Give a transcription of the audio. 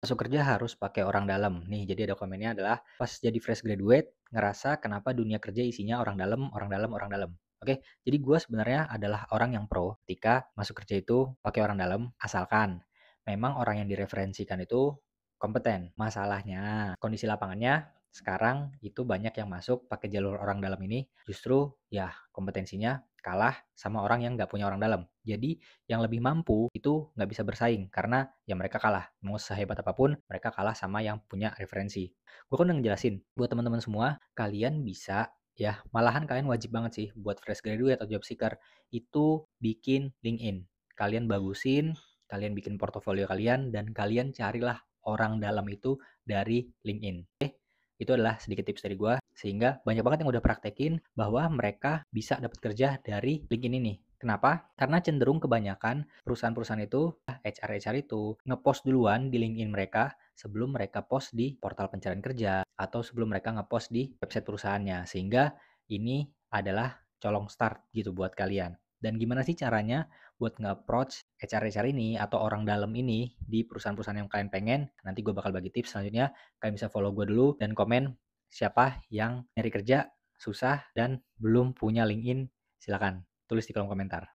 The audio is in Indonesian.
masuk kerja harus pakai orang dalam. Nih, jadi ada komennya adalah pas jadi fresh graduate ngerasa kenapa dunia kerja isinya orang dalam, orang dalam, orang dalam. Oke, jadi gue sebenarnya adalah orang yang pro ketika masuk kerja itu pakai orang dalam asalkan memang orang yang direferensikan itu kompeten. Masalahnya kondisi lapangannya sekarang itu banyak yang masuk pakai jalur orang dalam ini justru ya kompetensinya kalah sama orang yang nggak punya orang dalam. Jadi yang lebih mampu itu nggak bisa bersaing karena ya mereka kalah. Mau sehebat apapun, mereka kalah sama yang punya referensi. Gue kan udah ngejelasin, buat teman-teman semua, kalian bisa ya malahan kalian wajib banget sih buat fresh graduate atau job seeker itu bikin LinkedIn. Kalian bagusin, kalian bikin portofolio kalian, dan kalian carilah orang dalam itu dari LinkedIn. Oke, itu adalah sedikit tips dari gue sehingga banyak banget yang udah praktekin bahwa mereka bisa dapat kerja dari LinkedIn ini Kenapa? Karena cenderung kebanyakan perusahaan-perusahaan itu, HR-HR ah, itu, ngepost duluan di LinkedIn mereka sebelum mereka post di portal pencarian kerja atau sebelum mereka ngepost di website perusahaannya. Sehingga ini adalah colong start gitu buat kalian. Dan gimana sih caranya buat nge-approach HR-HR ini atau orang dalam ini di perusahaan-perusahaan yang kalian pengen? Nanti gue bakal bagi tips selanjutnya. Kalian bisa follow gue dulu dan komen siapa yang nyari kerja susah dan belum punya LinkedIn. Silakan tulis di kolom komentar